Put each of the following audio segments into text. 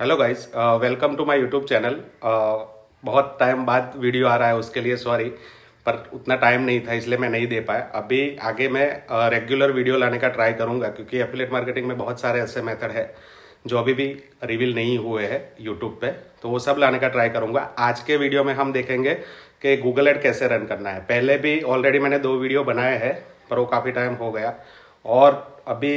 hello guys welcome to my YouTube channel बहुत time बाद video आ रहा है उसके लिए सॉरी पर उतना टाइम नहीं था इसलिए मैं नहीं दे पाया अभी आगे मैं रेगुलर uh, वीडियो लाने का ट्राई करूंगा क्योंकि एफिलेट मार्केटिंग में बहुत सारे ऐसे मेथड है जो अभी भी रिवील नहीं हुए हैं यूट्यूब पे तो वो सब लाने का ट्राई करूंगा आज के वीडियो में हम देखेंगे कि गूगल एड कैसे रन करना है पहले भी ऑलरेडी मैंने दो वीडियो बनाए हैं पर वो काफ़ी टाइम हो गया और अभी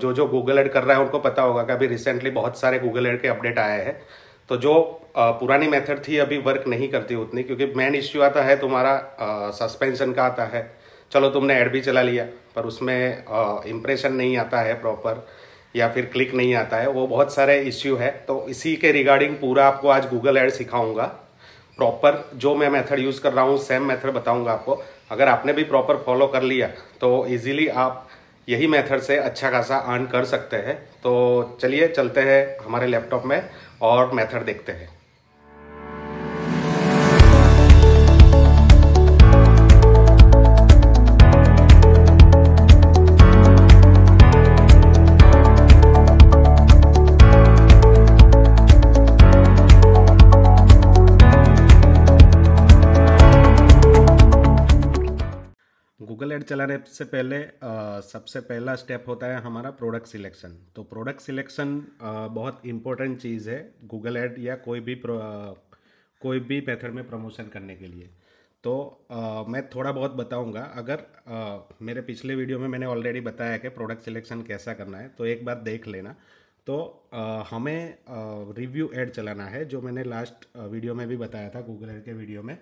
जो जो गूगल एड कर रहा है उनको पता होगा कि अभी रिसेंटली बहुत सारे गूगल एड के अपडेट आए हैं तो जो पुरानी मेथड थी अभी वर्क नहीं करती उतनी क्योंकि मेन इश्यू आता है तुम्हारा सस्पेंशन का आता है चलो तुमने ऐड भी चला लिया पर उसमें इम्प्रेशन नहीं आता है प्रॉपर या फिर क्लिक नहीं आता है वो बहुत सारे इश्यू है तो इसी के रिगार्डिंग पूरा आपको आज गूगल ऐड सिखाऊंगा प्रॉपर जो मैं मेथड यूज़ कर रहा हूँ सेम मेथड बताऊंगा आपको अगर आपने भी प्रॉपर फॉलो कर लिया तो इजीली आप यही मेथड से अच्छा खासा अर्न कर सकते हैं तो चलिए चलते हैं हमारे लैपटॉप में और मेथड देखते हैं चलाने से पहले आ, सबसे पहला स्टेप होता है हमारा प्रोडक्ट सिलेक्शन तो प्रोडक्ट सिलेक्शन बहुत इम्पोर्टेंट चीज़ है गूगल ऐड या कोई भी आ, कोई भी मेथड में प्रमोशन करने के लिए तो आ, मैं थोड़ा बहुत बताऊंगा अगर आ, मेरे पिछले वीडियो में मैंने ऑलरेडी बताया कि प्रोडक्ट सिलेक्शन कैसा करना है तो एक बार देख लेना तो आ, हमें रिव्यू एड चलाना है जो मैंने लास्ट वीडियो में भी बताया था गूगल ऐड के वीडियो में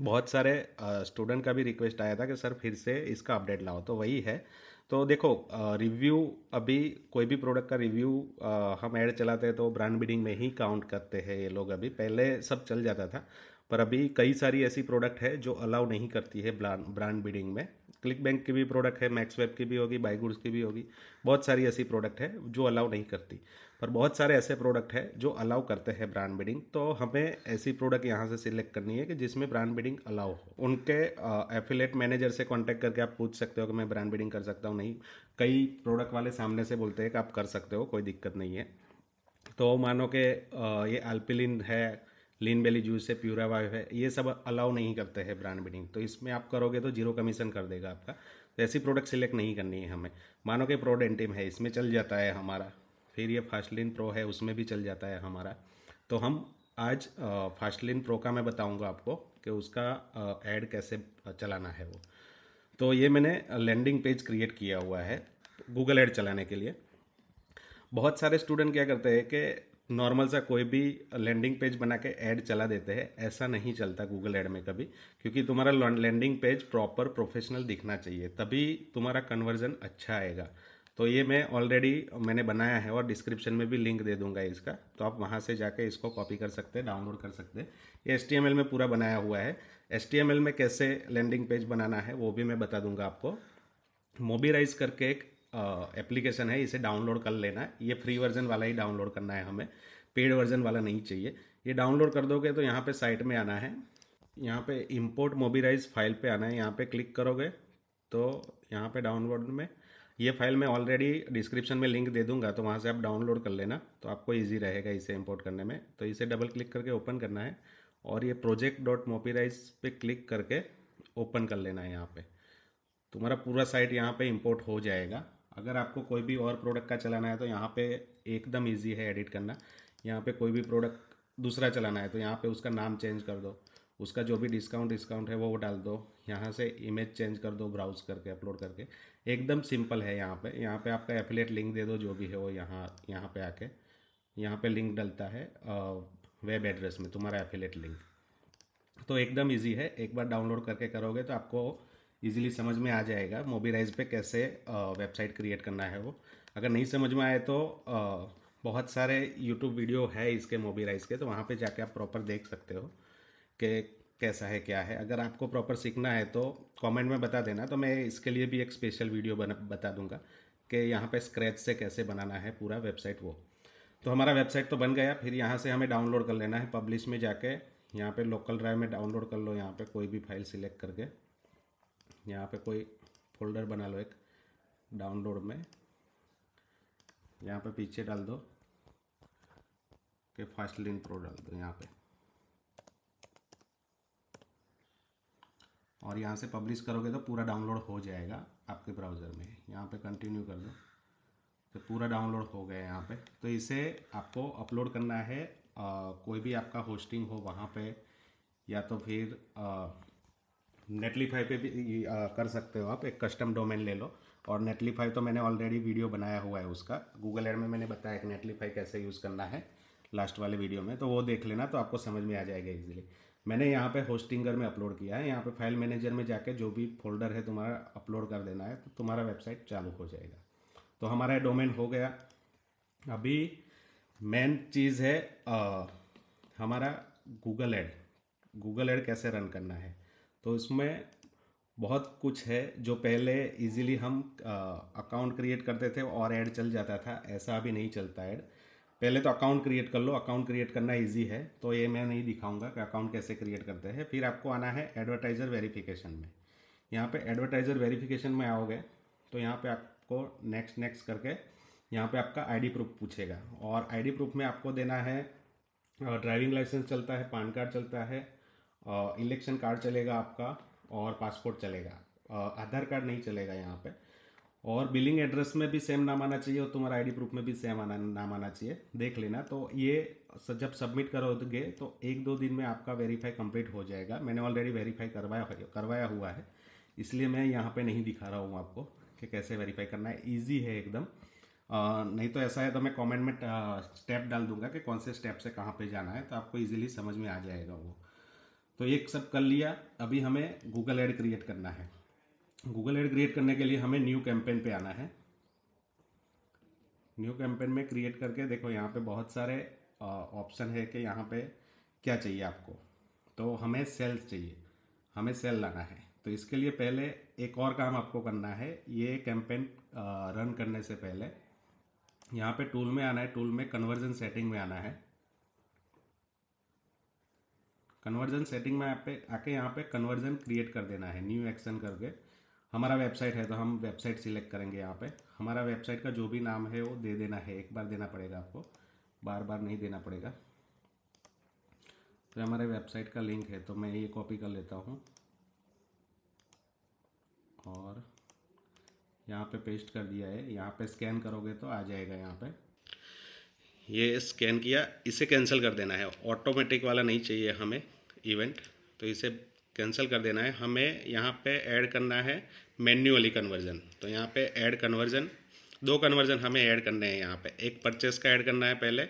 बहुत सारे स्टूडेंट का भी रिक्वेस्ट आया था कि सर फिर से इसका अपडेट लाओ तो वही है तो देखो रिव्यू अभी कोई भी प्रोडक्ट का रिव्यू हम ऐड चलाते हैं तो ब्रांड बिडिंग में ही काउंट करते हैं ये लोग अभी पहले सब चल जाता था पर अभी कई सारी ऐसी प्रोडक्ट है जो अलाउ नहीं करती है ब्रांड बिडिंग में क्लिक बैंक की भी प्रोडक्ट है मैक्सवेब की भी होगी बाईगुड्स की भी होगी बहुत सारी ऐसी प्रोडक्ट है जो अलाउ नहीं करती पर बहुत सारे ऐसे प्रोडक्ट हैं जो अलाउ करते हैं ब्रांड बिडिंग तो हमें ऐसी प्रोडक्ट यहाँ से सिलेक्ट करनी है कि जिसमें ब्रांड बिडिंग अलाउ हो उनके एफिलेट मैनेजर से कॉन्टैक्ट करके आप पूछ सकते हो कि मैं ब्रांड बिडिंग कर सकता हूँ नहीं कई प्रोडक्ट वाले सामने से बोलते हैं कि आप कर सकते हो कोई दिक्कत नहीं है तो मानो कि ये एल्पिलिन है लीन बेली जूस है प्यूरा वाइव है ये सब अलाउ नहीं करते हैं ब्रांड बिडिंग तो इसमें आप करोगे तो जीरो कमीशन कर देगा आपका तो ऐसी प्रोडक्ट सिलेक्ट नहीं करनी है हमें मानो कि प्रोडेंटिम है इसमें चल जाता है हमारा फिर ये फास्टलिन प्रो है उसमें भी चल जाता है हमारा तो हम आज फास्टलिन प्रो का मैं बताऊंगा आपको कि उसका ऐड कैसे चलाना है वो तो ये मैंने लैंडिंग पेज क्रिएट किया हुआ है गूगल ऐड चलाने के लिए बहुत सारे स्टूडेंट क्या करते हैं कि नॉर्मल सा कोई भी लैंडिंग पेज बना के ऐड चला देते हैं ऐसा नहीं चलता गूगल ऐड में कभी क्योंकि तुम्हारा लैंडिंग पेज प्रॉपर प्रोफेशनल दिखना चाहिए तभी तुम्हारा कन्वर्जन अच्छा आएगा तो ये मैं ऑलरेडी मैंने बनाया है और डिस्क्रिप्शन में भी लिंक दे दूंगा इसका तो आप वहाँ से जाके इसको कॉपी कर सकते हैं डाउनलोड कर सकते हैं ये एस में पूरा बनाया हुआ है एस में कैसे लैंडिंग पेज बनाना है वो भी मैं बता दूंगा आपको मोबीराइज करके एक एप्लीकेशन है इसे डाउनलोड कर लेना है ये फ्री वर्जन वाला ही डाउनलोड करना है हमें पेड वर्जन वाला नहीं चाहिए ये डाउनलोड कर दोगे तो यहाँ पे साइट में आना है यहाँ पे इंपोर्ट मोबीराइज फाइल पे आना है यहाँ पे क्लिक करोगे तो यहाँ पे डाउनलोड में ये फाइल मैं ऑलरेडी डिस्क्रिप्शन में लिंक दे दूंगा तो वहाँ से आप डाउनलोड कर लेना तो आपको ईजी रहेगा इसे इम्पोर्ट करने में तो इसे डबल क्लिक करके ओपन करना है और ये प्रोजेक्ट डॉट मोपीराइज पे क्लिक करके ओपन कर लेना है यहाँ पर तुम्हारा पूरा साइट यहाँ पर इम्पोर्ट हो जाएगा अगर आपको कोई भी और प्रोडक्ट का चलाना है तो यहाँ पे एकदम इजी है एडिट करना यहाँ पे कोई भी प्रोडक्ट दूसरा चलाना है तो यहाँ पे उसका नाम चेंज कर दो उसका जो भी डिस्काउंट डिस्काउंट है वो डाल दो यहाँ से इमेज चेंज कर दो ब्राउज करके अपलोड करके एकदम सिंपल है यहाँ पे यहाँ पे आपका एफिलेट लिंक दे दो जो भी है वो यहाँ यहाँ पे आके यहाँ पे लिंक डलता है वेब एड्रेस में तुम्हारा एफिलेट लिंक तो एकदम इजी है एक बार डाउनलोड करके करोगे तो आपको इजीली समझ में आ जाएगा मोबीराइज पे कैसे वेबसाइट क्रिएट करना है वो अगर नहीं समझ में आए तो आ, बहुत सारे यूट्यूब वीडियो है इसके मोबीराइज के तो वहाँ पर जाके आप प्रॉपर देख सकते हो कि कैसा है क्या है अगर आपको प्रॉपर सीखना है तो कमेंट में बता देना तो मैं इसके लिए भी एक स्पेशल वीडियो बना बता दूंगा कि यहाँ पे स्क्रैच से कैसे बनाना है पूरा वेबसाइट वो तो हमारा वेबसाइट तो बन गया फिर यहाँ से हमें डाउनलोड कर लेना है पब्लिश में जाके यहाँ पे लोकल ड्राइव में डाउनलोड कर लो यहाँ पे कोई भी फाइल सिलेक्ट करके यहाँ पे कोई फोल्डर बना लो एक डाउनलोड में यहाँ पे पीछे डाल दो कि फास्ट लिंक प्रो डाल दो यहाँ पर और यहाँ से पब्लिश करोगे तो पूरा डाउनलोड हो जाएगा आपके ब्राउज़र में यहाँ पे कंटिन्यू कर दो तो पूरा डाउनलोड हो गया यहाँ पे तो इसे आपको अपलोड करना है आ, कोई भी आपका होस्टिंग हो वहाँ पे या तो फिर नेटलीफाई पे भी आ, कर सकते हो आप एक कस्टम डोमेन ले लो और नेटलीफाई तो मैंने ऑलरेडी वीडियो बनाया हुआ है उसका गूगल एड में मैंने बताया कि नेटलीफाई कैसे यूज़ करना है लास्ट वाले वीडियो में तो वो देख लेना तो आपको समझ में आ जाएगा इजीली मैंने यहाँ पे होस्टिंगर में अपलोड किया है यहाँ पे फाइल मैनेजर में जाके जो भी फोल्डर है तुम्हारा अपलोड कर देना है तो तुम्हारा वेबसाइट चालू हो जाएगा तो हमारा डोमेन हो गया अभी मेन चीज़ है आ, हमारा गूगल एड गूगल एड कैसे रन करना है तो इसमें बहुत कुछ है जो पहले इजीली हम अकाउंट क्रिएट करते थे और ऐड चल जाता था ऐसा अभी नहीं चलता ऐड पहले तो अकाउंट क्रिएट कर लो अकाउंट क्रिएट करना इजी है तो ये मैं नहीं दिखाऊंगा कि अकाउंट कैसे क्रिएट करते हैं फिर आपको आना है एडवर्टाइज़र वेरिफिकेशन में यहाँ पे एडवर्टाइज़र वेरिफिकेशन में आओगे तो यहाँ पे आपको नेक्स्ट नेक्स्ट करके यहाँ पे आपका आईडी प्रूफ पूछेगा और आईडी प्रूफ में आपको देना है ड्राइविंग लाइसेंस चलता है पान कार्ड चलता है इलेक्शन कार्ड चलेगा आपका और पासपोर्ट चलेगा आधार कार्ड नहीं चलेगा यहाँ पर और बिलिंग एड्रेस में भी सेम नाम आना चाहिए और तुम्हारा आईडी प्रूफ में भी सेम आना नाम आना चाहिए देख लेना तो ये जब सबमिट करोगे तो एक दो दिन में आपका वेरीफाई कंप्लीट हो जाएगा मैंने ऑलरेडी वेरीफाई करवाया करवाया हुआ है इसलिए मैं यहाँ पे नहीं दिखा रहा हूँ आपको कि कैसे वेरीफाई करना है ईजी है एकदम नहीं तो ऐसा है तो मैं कॉमेंट में स्टेप डाल दूंगा कि कौन से स्टेप से कहाँ पर जाना है तो आपको ईजिली समझ में आ जाएगा वो तो ये सब कर लिया अभी हमें गूगल एड क्रिएट करना है गूगल एड क्रिएट करने के लिए हमें न्यू कैंपेन पे आना है न्यू कैंपेन में क्रिएट करके देखो यहाँ पे बहुत सारे ऑप्शन है कि यहाँ पे क्या चाहिए आपको तो हमें सेल्स चाहिए हमें सेल लाना है तो इसके लिए पहले एक और काम आपको करना है ये कैंपेन रन करने से पहले यहाँ पे टूल में आना है टूल में कन्वर्जन सेटिंग में आना है कन्वर्जन सेटिंग में आप पे आके यहाँ पे कन्वर्जन क्रिएट कर देना है न्यू एक्शन करके हमारा वेबसाइट है तो हम वेबसाइट सिलेक्ट करेंगे यहाँ पे हमारा वेबसाइट का जो भी नाम है वो दे देना है एक बार देना पड़ेगा आपको बार बार नहीं देना पड़ेगा तो हमारे वेबसाइट का लिंक है तो मैं ये कॉपी कर लेता हूँ और यहाँ पे पेस्ट कर दिया है यहाँ पे स्कैन करोगे तो आ जाएगा यहाँ पे ये स्कैन किया इसे कैंसिल कर देना है ऑटोमेटिक वाला नहीं चाहिए हमें इवेंट तो इसे कैंसिल कर देना है हमें यहाँ पे ऐड करना है मैन्युअली कन्वर्जन तो यहाँ पे ऐड कन्वर्जन दो कन्वर्जन हमें ऐड करने हैं यहाँ पे एक परचेस का ऐड करना है पहले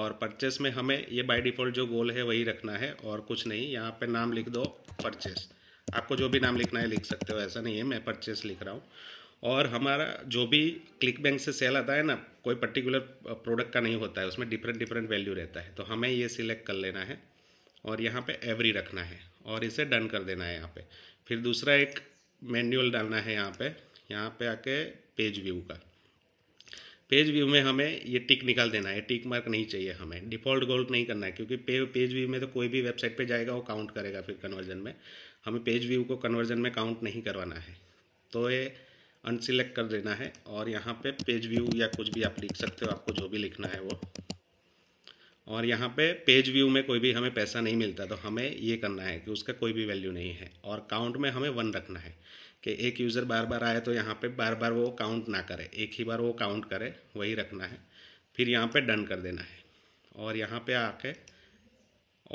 और परचेस में हमें ये बाय डिफ़ॉल्ट जो गोल है वही रखना है और कुछ नहीं यहाँ पे नाम लिख दो परचेस आपको जो भी नाम लिखना है लिख सकते हो ऐसा नहीं है मैं परचेस लिख रहा हूँ और हमारा जो भी क्लिक बैंक से सेल आता है ना कोई पर्टिकुलर प्रोडक्ट का नहीं होता है उसमें डिफरेंट डिफरेंट वैल्यू रहता है तो हमें ये सिलेक्ट कर लेना है और यहाँ पे एवरी रखना है और इसे डन कर देना है यहाँ पे फिर दूसरा एक मैन्यूअल डालना है यहाँ पे यहाँ पे आके पेज व्यू का पेज व्यू में हमें ये टिक निकाल देना है टिक मार्क नहीं चाहिए हमें डिफ़ॉल्ट गोल्ड नहीं करना है क्योंकि पे, पेज व्यू में तो कोई भी वेबसाइट पे जाएगा वो काउंट करेगा फिर कन्वर्जन में हमें पेज व्यू को कन्वर्जन में काउंट नहीं करवाना है तो ये अनसिलेक्ट कर देना है और यहाँ पे पेज व्यू या कुछ भी आप लिख सकते हो आपको जो भी लिखना है वो और यहाँ पे पेज व्यू में कोई भी हमें पैसा नहीं मिलता तो हमें ये करना है कि उसका कोई भी वैल्यू नहीं है और काउंट में हमें वन रखना है कि एक यूज़र बार बार आए तो यहाँ पे बार बार वो काउंट ना करे एक ही बार वो काउंट करे वही रखना है फिर यहाँ पे डन कर देना है और यहाँ पे आके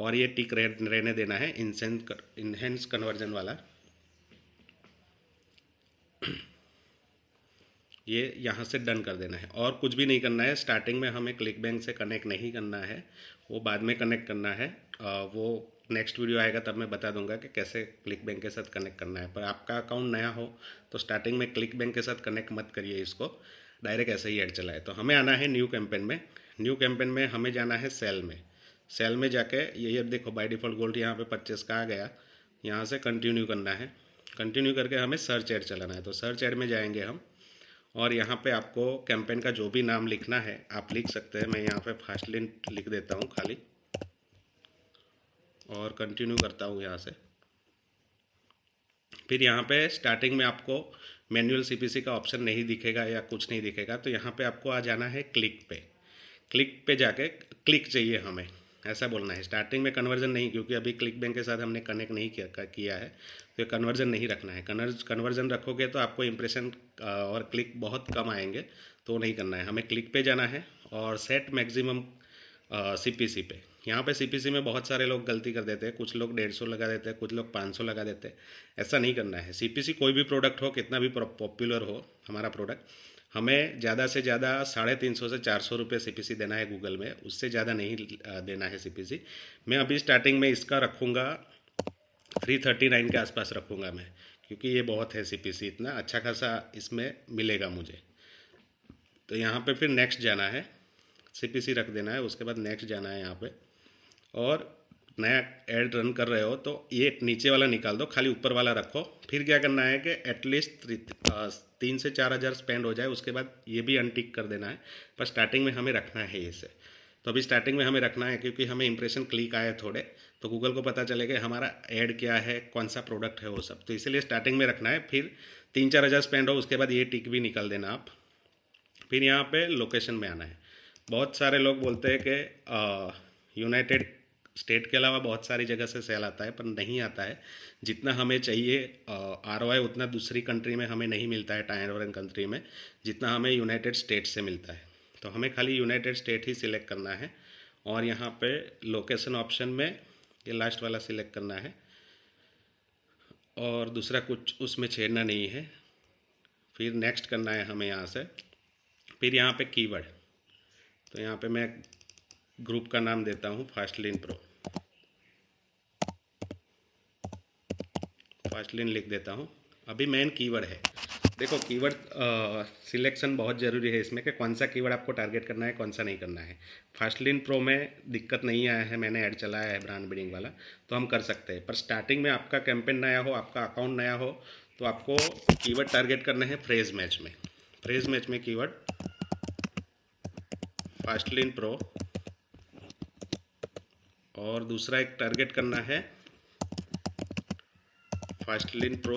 और ये टिक रहने देना है इंसेंस इन्हेंस कन्वर्जन वाला ये यहाँ से डन कर देना है और कुछ भी नहीं करना है स्टार्टिंग में हमें क्लिक बैंक से कनेक्ट नहीं करना है वो बाद में कनेक्ट करना है वो नेक्स्ट वीडियो आएगा तब मैं बता दूंगा कि कैसे क्लिक बैंक के साथ कनेक्ट करना है पर आपका अकाउंट नया हो तो स्टार्टिंग में क्लिक बैंक के साथ कनेक्ट मत करिए इसको डायरेक्ट ऐसे ही एड चलाए तो हमें आना है न्यू कैंपेन में न्यू कैंपेन में हमें जाना है सेल में सेल में जाके ये ये देखो बाई डिफ़ॉल्ट गोल्ड यहाँ पर पच्चीस का आ गया यहाँ से कंटिन्यू करना है कंटिन्यू करके हमें सर्च एड चलाना है तो सर्च एड में जाएंगे हम और यहाँ पे आपको कैंपेन का जो भी नाम लिखना है आप लिख सकते हैं मैं यहाँ पे फास्ट लिंक लिख देता हूँ खाली और कंटिन्यू करता हूँ यहाँ से फिर यहाँ पे स्टार्टिंग में आपको मैनुअल सीपीसी का ऑप्शन नहीं दिखेगा या कुछ नहीं दिखेगा तो यहाँ पे आपको आ जाना है क्लिक पे क्लिक पे जाके क्लिक चाहिए हमें ऐसा बोलना है स्टार्टिंग में कन्वर्जन नहीं क्योंकि अभी क्लिक बैंक के साथ हमने कनेक्ट नहीं किया किया है तो कन्वर्जन नहीं रखना है कन्वर्ज कन्वर्जन रखोगे तो आपको इम्प्रेशन और क्लिक बहुत कम आएंगे तो नहीं करना है हमें क्लिक पे जाना है और सेट मैक्सिमम सी पे यहाँ पे सी में बहुत सारे लोग गलती कर देते हैं कुछ लोग डेढ़ सौ लगा देते हैं कुछ लोग पाँच सौ लगा देते हैं ऐसा नहीं करना है सी कोई भी प्रोडक्ट हो कितना भी पॉपुलर हो हमारा प्रोडक्ट हमें ज़्यादा से ज़्यादा साढ़े तीन सौ से चार सौ रुपये सी पी सी देना है गूगल में उससे ज़्यादा नहीं देना है सी पी सी मैं अभी स्टार्टिंग में इसका रखूँगा थ्री थर्टी नाइन के आसपास रखूँगा मैं क्योंकि ये बहुत है सी पी सी इतना अच्छा खासा इसमें मिलेगा मुझे तो यहाँ पे फिर नेक्स्ट जाना है सी रख देना है उसके बाद नेक्स्ट जाना है यहाँ पे और नया एड रन कर रहे हो तो ये नीचे वाला निकाल दो खाली ऊपर वाला रखो फिर क्या करना है कि एटलीस्ट तीन से चार हज़ार स्पेंड हो जाए उसके बाद ये भी अनटिक कर देना है पर स्टार्टिंग में हमें रखना है इसे तो अभी स्टार्टिंग में हमें रखना है क्योंकि हमें इंप्रेशन क्लिक आए थोड़े तो गूगल को पता चलेगा हमारा ऐड क्या है कौन सा प्रोडक्ट है वो सब तो इसीलिए स्टार्टिंग में रखना है फिर तीन चार हज़ार स्पेंड हो उसके बाद ये टिक भी निकाल देना आप फिर यहाँ पे लोकेशन में आना है बहुत सारे लोग बोलते हैं कि यूनाइटेड स्टेट के अलावा बहुत सारी जगह से सेल आता है पर नहीं आता है जितना हमें चाहिए आर उतना दूसरी कंट्री में हमें नहीं मिलता है टाइन और कंट्री में जितना हमें यूनाइटेड स्टेट से मिलता है तो हमें खाली यूनाइटेड स्टेट ही सिलेक्ट करना है और यहाँ पे लोकेशन ऑप्शन में ये लास्ट वाला सिलेक्ट करना है और दूसरा कुछ उसमें छेड़ना नहीं है फिर नेक्स्ट करना है हमें यहाँ से फिर यहाँ पे कीवर्ड तो यहाँ पे मैं ग्रुप का नाम देता हूँ फास्ट लिन प्रो फास्टलिन लिख देता हूँ अभी मेन कीवर्ड है देखो कीवर्ड सिलेक्शन बहुत ज़रूरी है इसमें कि कौन सा कीवर्ड आपको टारगेट करना है कौन सा नहीं करना है फास्ट लिन प्रो में दिक्कत नहीं आया है मैंने ऐड चलाया है ब्रांड बिल्डिंग वाला तो हम कर सकते हैं पर स्टार्टिंग में आपका कैंपेन नया हो आपका अकाउंट नया हो तो आपको कीवर्ड टारगेट करना है फ्रेज मैच में फ्रेज मैच में कीवर्ड फास्ट लिन प्रो और दूसरा एक टारगेट करना है फास्ट लिन प्रो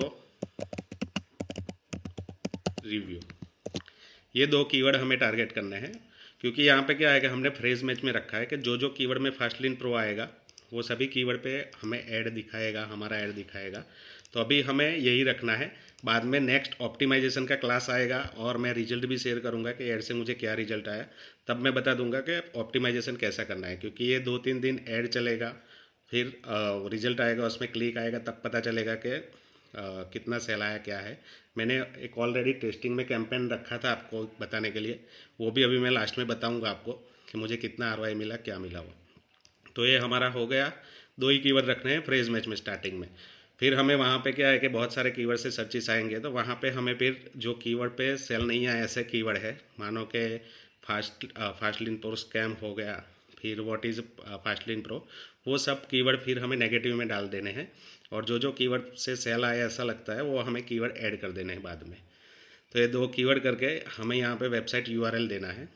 रिव्यू ये दो कीवर्ड हमें टारगेट करने हैं क्योंकि यहाँ पे क्या है कि हमने फ्रेज मैच में रखा है कि जो जो कीवर्ड में फास्ट लिन प्रो आएगा वो सभी कीवर्ड पे हमें ऐड दिखाएगा हमारा ऐड दिखाएगा तो अभी हमें यही रखना है बाद में नेक्स्ट ऑप्टिमाइजेशन का क्लास आएगा और मैं रिजल्ट भी शेयर करूंगा कि ऐड से मुझे क्या रिजल्ट आया तब मैं बता दूंगा कि ऑप्टिमाइजेशन कैसा करना है क्योंकि ये दो तीन दिन ऐड चलेगा फिर रिजल्ट आएगा उसमें क्लिक आएगा तब पता चलेगा कि कितना सेल आया क्या है मैंने एक ऑलरेडी टेस्टिंग में कैंपेन रखा था आपको बताने के लिए वो भी अभी मैं लास्ट में बताऊँगा आपको कि मुझे कितना आर मिला क्या मिला वो तो ये हमारा हो गया दो ही कीवर्ड रखने हैं फ्रेज मैच में स्टार्टिंग में फिर हमें वहाँ पे क्या है कि बहुत सारे कीवर्ड से सर्चिस आएंगे तो वहाँ पे हमें फिर जो कीवर्ड पे सेल नहीं आए ऐसे कीवर्ड है मानो के fast Fast Lean Pro scam हो गया फिर what is Fast Lean Pro वो सब कीवर्ड फिर हमें नेगेटिव में डाल देने हैं और जो जो कीवर्ड से सेल आए ऐसा लगता है वो हमें कीवर्ड ऐड कर देने हैं बाद में तो ये दो कीवर्ड करके हमें यहाँ पे वेबसाइट यूआरएल देना है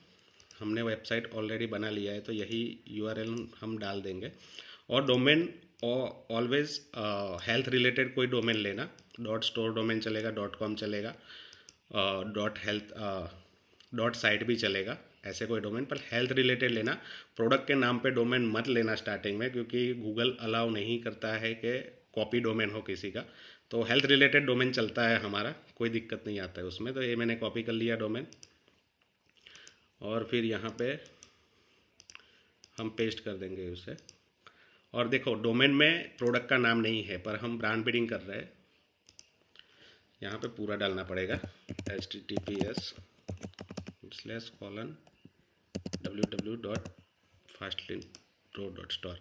हमने वेबसाइट ऑलरेडी बना लिया है तो यही यूआरएल हम डाल देंगे और डोमेन ऑलवेज हेल्थ रिलेटेड कोई डोमेन लेना डॉट स्टोर डोमेन चलेगा डॉट कॉम चलेगा डॉट हेल्थ डॉट साइट भी चलेगा ऐसे कोई डोमेन पर हेल्थ रिलेटेड लेना प्रोडक्ट के नाम पे डोमेन मत लेना स्टार्टिंग में क्योंकि गूगल अलाउ नहीं करता है कि कॉपी डोमेन हो किसी का तो हेल्थ रिलेटेड डोमेन चलता है हमारा कोई दिक्कत नहीं आता है उसमें तो ये मैंने कॉपी कर लिया डोमेन और फिर यहाँ पे हम पेस्ट कर देंगे उसे और देखो डोमेन में प्रोडक्ट का नाम नहीं है पर हम ब्रांड बिडिंग कर रहे हैं यहाँ पे पूरा डालना पड़ेगा H T T P S slash colon W W dot Fastlean Pro dot store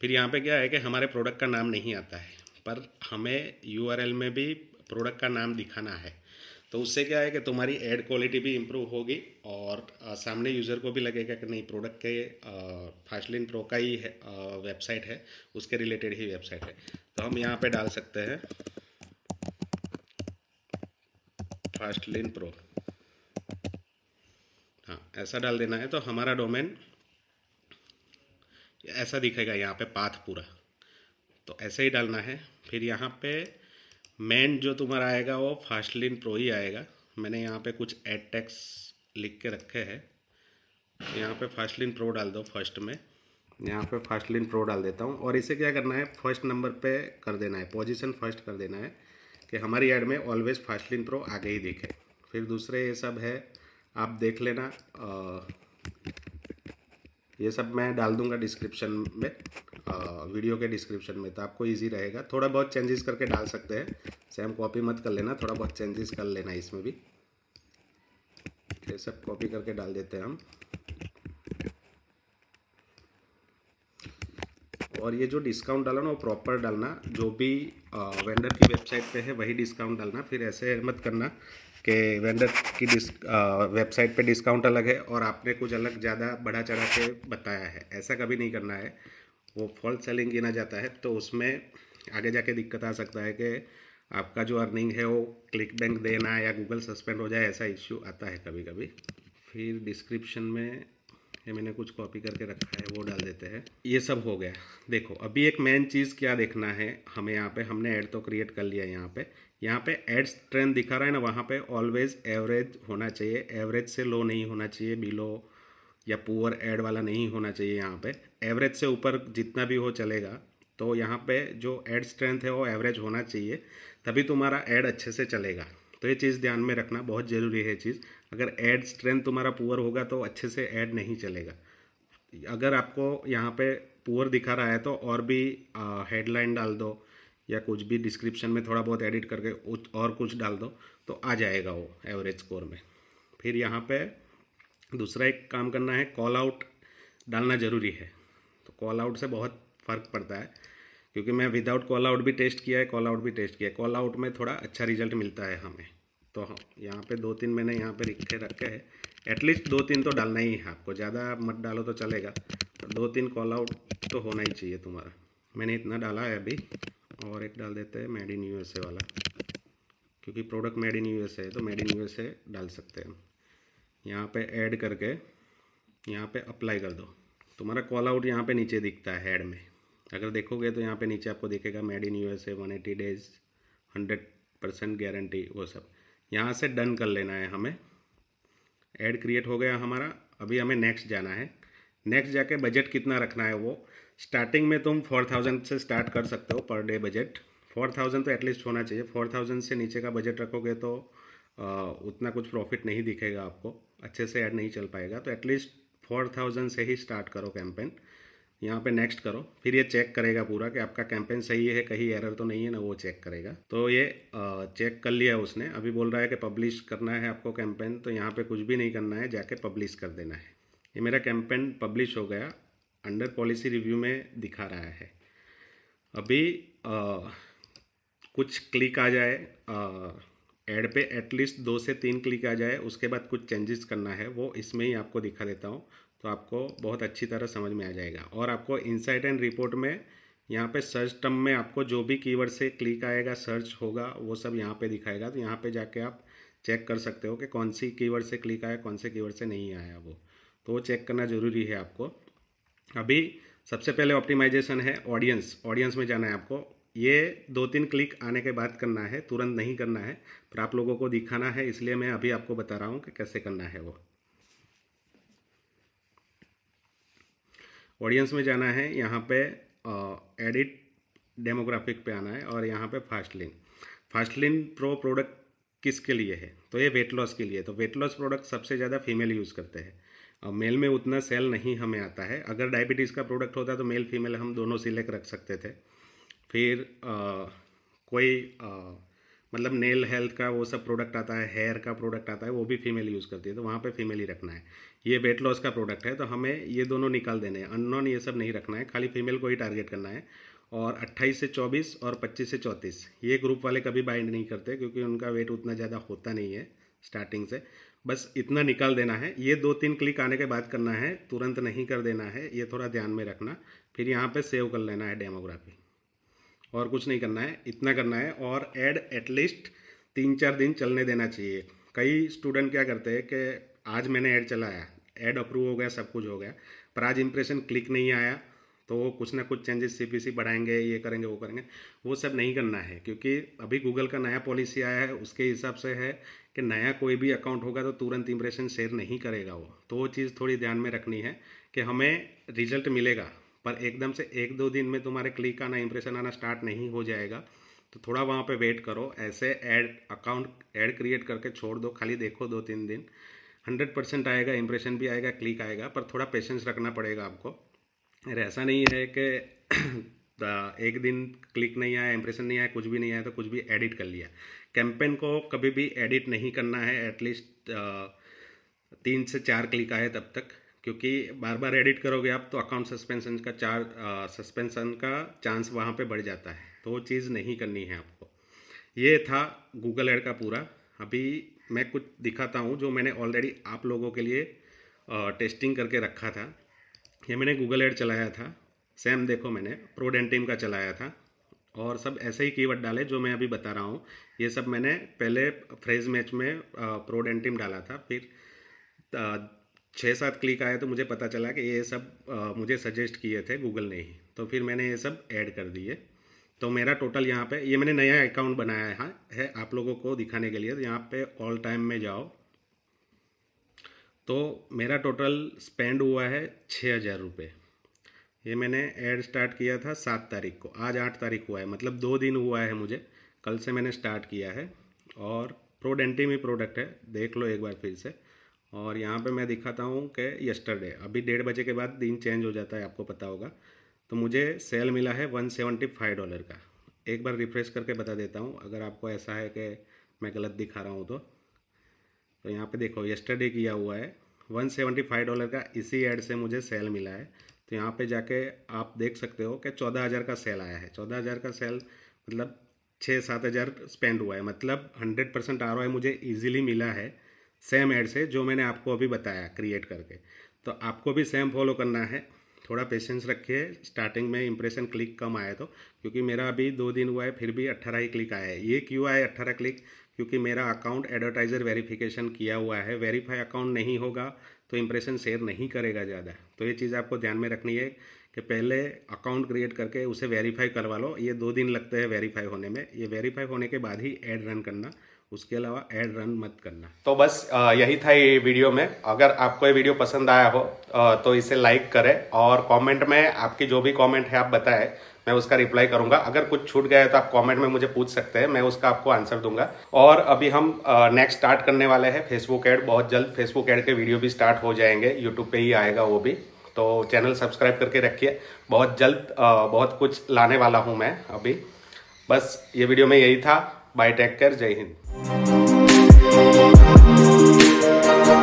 फिर यहाँ पे क्या है कि हमारे प्रोडक्ट का नाम नहीं आता है पर हमें यू आर एल में भी प्रोडक्ट का नाम दिखाना है तो उससे क्या है कि तुम्हारी एड क्वालिटी भी इम्प्रूव होगी और आ, सामने यूज़र को भी लगेगा कि नहीं प्रोडक्ट के फास्टलिन प्रो का ही है, वेबसाइट है उसके रिलेटेड ही वेबसाइट है तो हम यहाँ पे डाल सकते हैं फास्टलिन प्रो हाँ ऐसा डाल देना है तो हमारा डोमेन ऐसा दिखेगा यहाँ पे पाथ पूरा तो ऐसे ही डालना है फिर यहाँ पर मेन जो तुम्हारा आएगा वो फास्टलिन प्रो ही आएगा मैंने यहाँ पे कुछ एड टैक्स लिख के रखे हैं यहाँ पे फास्टलिन प्रो डाल दो फर्स्ट में यहाँ पे फास्टलिन प्रो डाल देता हूँ और इसे क्या करना है फर्स्ट नंबर पे कर देना है पोजीशन फर्स्ट कर देना है कि हमारी ऐड में ऑलवेज फास्टलिन प्रो आगे ही दिखे फिर दूसरे ये सब है आप देख लेना ये सब मैं डाल दूंगा डिस्क्रिप्शन में आ, वीडियो के डिस्क्रिप्शन में तो आपको इजी रहेगा थोड़ा बहुत चेंजेस करके डाल सकते हैं सेम कॉपी मत कर लेना थोड़ा बहुत चेंजेस कर लेना इसमें भी ये सब कॉपी करके डाल देते हैं हम और ये जो डिस्काउंट डालना ना वो प्रॉपर डालना जो भी आ, वेंडर की वेबसाइट पे है वही डिस्काउंट डालना फिर ऐसे मत करना के वेंडर की वेबसाइट पे डिस्काउंट अलग है और आपने कुछ अलग ज़्यादा बढ़ा चढ़ा के बताया है ऐसा कभी नहीं करना है वो फॉल्ट सेलिंग गिना जाता है तो उसमें आगे जाके दिक्कत आ सकता है कि आपका जो अर्निंग है वो क्लिक बैंक देना या गूगल सस्पेंड हो जाए ऐसा इश्यू आता है कभी कभी फिर डिस्क्रिप्शन में ये मैंने कुछ कॉपी करके रखा है वो डाल देते हैं ये सब हो गया देखो अभी एक मेन चीज़ क्या देखना है हमें यहाँ पे हमने ऐड तो क्रिएट कर लिया यहाँ पे यहाँ पे एड्स ट्रेंड दिखा रहा है ना वहाँ पे ऑलवेज एवरेज होना चाहिए एवरेज से लो नहीं होना चाहिए बिलो या पुअर एड वाला नहीं होना चाहिए यहाँ पे एवरेज से ऊपर जितना भी हो चलेगा तो यहाँ पे जो एड स्ट्रेंथ है वो एवरेज होना चाहिए तभी तुम्हारा एड अच्छे से चलेगा तो ये चीज़ ध्यान में रखना बहुत ज़रूरी है चीज़ अगर एड स्ट्रेंथ तुम्हारा पुअर होगा तो अच्छे से एड नहीं चलेगा अगर आपको यहाँ पे पुअर दिखा रहा है तो और भी हेडलाइन डाल दो या कुछ भी डिस्क्रिप्शन में थोड़ा बहुत एडिट करके और कुछ डाल दो तो आ जाएगा वो एवरेज स्कोर में फिर यहाँ पे दूसरा एक काम करना है कॉल आउट डालना ज़रूरी है तो कॉल आउट से बहुत फ़र्क पड़ता है क्योंकि मैं विदाउट कॉल आउट भी टेस्ट किया है कॉल आउट भी टेस्ट किया है कॉल आउट में थोड़ा अच्छा रिजल्ट मिलता है हमें तो हाँ, यहाँ पे दो तीन मैंने यहाँ पे रिक्खे रखे हैं एटलीस्ट दो तीन तो डालना ही है आपको ज़्यादा मत डालो तो चलेगा तो दो तीन कॉल आउट तो होना ही चाहिए तुम्हारा मैंने इतना डाला है अभी और एक डाल देते हैं मेड इन ए वाला क्योंकि प्रोडक्ट मेड इन ए है तो मेड इन ए डाल सकते हैं यहाँ पे ऐड करके यहाँ पे अप्लाई कर दो तुम्हारा कॉल आउट यहाँ पे नीचे दिखता है हेड में अगर देखोगे तो यहाँ पे नीचे आपको दिखेगा made in one eighty days 100 percent guarantee वो सब यहाँ से डन कर लेना है हमें ऐड क्रिएट हो गया हमारा अभी हमें नेक्स्ट जाना है नेक्स्ट जाके बजट कितना रखना है वो स्टार्टिंग में तुम फोर थाउजेंड से स्टार्ट कर सकते हो पर डे बजट फोर थाउजेंड तो एटलीस्ट होना चाहिए फोर थाउजेंड से नीचे का बजट रखोगे तो आ, उतना कुछ प्रॉफिट नहीं दिखेगा आपको अच्छे से ऐड नहीं चल पाएगा तो एटलीस्ट फोर थाउजेंड से ही स्टार्ट करो कैंपेन यहाँ पे नेक्स्ट करो फिर ये चेक करेगा पूरा कि आपका कैंपेन सही है कहीं एरर तो नहीं है ना वो चेक करेगा तो ये चेक कर लिया उसने अभी बोल रहा है कि पब्लिश करना है आपको कैंपेन तो यहाँ पे कुछ भी नहीं करना है जाके पब्लिश कर देना है ये मेरा कैंपेन पब्लिश हो गया अंडर पॉलिसी रिव्यू में दिखा रहा है अभी आ, कुछ क्लिक आ जाए एड पे एटलीस्ट दो से तीन क्लिक आ जाए उसके बाद कुछ चेंजेस करना है वो इसमें ही आपको दिखा देता हूँ तो आपको बहुत अच्छी तरह समझ में आ जाएगा और आपको इनसाइट एंड रिपोर्ट में यहाँ पे सर्च टर्म में आपको जो भी कीवर्ड से क्लिक आएगा सर्च होगा वो सब यहाँ पे दिखाएगा तो यहाँ पे जाके आप चेक कर सकते हो कि कौन सी कीवर्ड से क्लिक आया कौन से कीवर्ड से नहीं आया वो तो वो चेक करना ज़रूरी है आपको अभी सबसे पहले ऑप्टिमाइजेशन है ऑडियंस ऑडियंस में जाना है आपको ये दो तीन क्लिक आने के बाद करना है तुरंत नहीं करना है पर आप लोगों को दिखाना है इसलिए मैं अभी आपको बता रहा हूँ कि कैसे करना है वो ऑडियंस में जाना है यहाँ पे एडिट डेमोग्राफिक पे आना है और यहाँ पे फास्टलिन फास्टलिन प्रो प्रोडक्ट किसके लिए है तो ये वेट लॉस के लिए तो वेट लॉस प्रोडक्ट सबसे ज़्यादा फीमेल यूज़ करते हैं और मेल में उतना सेल नहीं हमें आता है अगर डायबिटीज़ का प्रोडक्ट होता तो मेल फीमेल हम दोनों सिलेक्ट रख सकते थे फिर आ, कोई आ, मतलब नेल हेल्थ का वो सब प्रोडक्ट आता है हेयर का प्रोडक्ट आता है वो भी फीमेल यूज़ करती है तो वहाँ पे फीमेल ही रखना है ये वेट लॉस का प्रोडक्ट है तो हमें ये दोनों निकाल देने हैं अननोन ये सब नहीं रखना है खाली फीमेल को ही टारगेट करना है और 28 से 24 और 25 से 34 ये ग्रुप वाले कभी बाइंड नहीं करते क्योंकि उनका वेट उतना ज़्यादा होता नहीं है स्टार्टिंग से बस इतना निकाल देना है ये दो तीन क्लिक आने के बाद करना है तुरंत नहीं कर देना है ये थोड़ा ध्यान में रखना फिर यहाँ पर सेव कर लेना है डेमोग्राफी और कुछ नहीं करना है इतना करना है और एड एटलीस्ट तीन चार दिन चलने देना चाहिए कई स्टूडेंट क्या करते हैं कि आज मैंने ऐड चलाया ऐड अप्रूव हो गया सब कुछ हो गया पर आज इम्प्रेशन क्लिक नहीं आया तो वो कुछ ना कुछ चेंजेस सीपीसी बढ़ाएंगे ये करेंगे वो करेंगे वो सब नहीं करना है क्योंकि अभी गूगल का नया पॉलिसी आया है उसके हिसाब से है कि नया कोई भी अकाउंट होगा तो तुरंत इम्प्रेशन शेयर नहीं करेगा वो तो वो चीज़ थोड़ी ध्यान में रखनी है कि हमें रिजल्ट मिलेगा पर एकदम से एक दो दिन में तुम्हारे क्लिक आना इंप्रेशन आना स्टार्ट नहीं हो जाएगा तो थोड़ा वहाँ पे वेट करो ऐसे ऐड अकाउंट ऐड क्रिएट करके छोड़ दो खाली देखो दो तीन दिन हंड्रेड परसेंट आएगा इंप्रेशन भी आएगा क्लिक आएगा पर थोड़ा पेशेंस रखना पड़ेगा आपको अरे ऐसा नहीं है कि एक दिन क्लिक नहीं आया इंप्रेशन नहीं आया कुछ भी नहीं आया तो कुछ भी एडिट कर लिया कैंपेन को कभी भी एडिट नहीं करना है एटलीस्ट तीन से चार क्लिक आए तब तक क्योंकि बार बार एडिट करोगे आप तो अकाउंट सस्पेंशन का चार सस्पेंशन का चांस वहाँ पे बढ़ जाता है तो वो चीज़ नहीं करनी है आपको ये था गूगल एड का पूरा अभी मैं कुछ दिखाता हूँ जो मैंने ऑलरेडी आप लोगों के लिए आ, टेस्टिंग करके रखा था ये मैंने गूगल एड चलाया था सेम देखो मैंने प्रोडेंटिम का चलाया था और सब ऐसे ही कीवर्ड डाले जो मैं अभी बता रहा हूँ ये सब मैंने पहले फ्रेज मैच में प्रोडेंटिम डाला था फिर छः सात क्लिक आया तो मुझे पता चला कि ये सब आ, मुझे सजेस्ट किए थे गूगल ने ही तो फिर मैंने ये सब ऐड कर दिए तो मेरा टोटल यहाँ पे ये मैंने नया अकाउंट बनाया है, हाँ, है आप लोगों को दिखाने के लिए तो यहाँ पे ऑल टाइम में जाओ तो मेरा टोटल स्पेंड हुआ है छः हज़ार रुपये ये मैंने ऐड स्टार्ट किया था सात तारीख को आज आठ तारीख हुआ है मतलब दो दिन हुआ है मुझे कल से मैंने स्टार्ट किया है और प्रोडेंटी में प्रोडक्ट है देख लो एक बार फिर से और यहाँ पे मैं दिखाता हूँ कि यस्टरडे अभी डेढ़ बजे के बाद दिन चेंज हो जाता है आपको पता होगा तो मुझे सेल मिला है वन सेवेंटी फाइव डॉलर का एक बार रिफ्रेश करके बता देता हूँ अगर आपको ऐसा है कि मैं गलत दिखा रहा हूँ तो तो यहाँ पे देखो यस्टरडे किया हुआ है वन सेवेंटी फाइव डॉलर का इसी एड से मुझे सेल मिला है तो यहाँ पर जाके आप देख सकते हो कि चौदह हज़ार का सेल आया है चौदह हज़ार का सेल मतलब छः सात हज़ार स्पेंड हुआ है मतलब हंड्रेड परसेंट मुझे ईजिली मिला है सेम एड से जो मैंने आपको अभी बताया क्रिएट करके तो आपको भी सेम फॉलो करना है थोड़ा पेशेंस रखिए स्टार्टिंग में इंप्रेशन क्लिक कम आए तो क्योंकि मेरा अभी दो दिन हुआ है फिर भी अट्ठारह ही क्लिक आया है ये क्यों आए अट्ठारह क्लिक क्योंकि मेरा अकाउंट एडवर्टाइज़र वेरिफिकेशन किया हुआ है वेरीफाई अकाउंट नहीं होगा तो इम्प्रेशन शेयर नहीं करेगा ज़्यादा तो ये चीज़ आपको ध्यान में रखनी है कि पहले अकाउंट क्रिएट करके उसे वेरीफाई करवा लो ये दो दिन लगते हैं वेरीफाई होने में ये वेरीफाई होने के बाद ही एड रन करना उसके अलावा एड रन मत करना तो बस यही था ये वीडियो में अगर आपको ये वीडियो पसंद आया हो तो इसे लाइक करें और कमेंट में आपकी जो भी कमेंट है आप बताएं मैं उसका रिप्लाई करूंगा अगर कुछ छूट गया है तो आप कमेंट में मुझे पूछ सकते हैं मैं उसका आपको आंसर दूंगा और अभी हम नेक्स्ट स्टार्ट करने वाले हैं फेसबुक एड बहुत जल्द फेसबुक एड के वीडियो भी स्टार्ट हो जाएंगे यूट्यूब पर ही आएगा वो भी तो चैनल सब्सक्राइब करके रखिए बहुत जल्द बहुत कुछ लाने वाला हूँ मैं अभी बस ये वीडियो में यही था बाय टेक केयर जय हिंद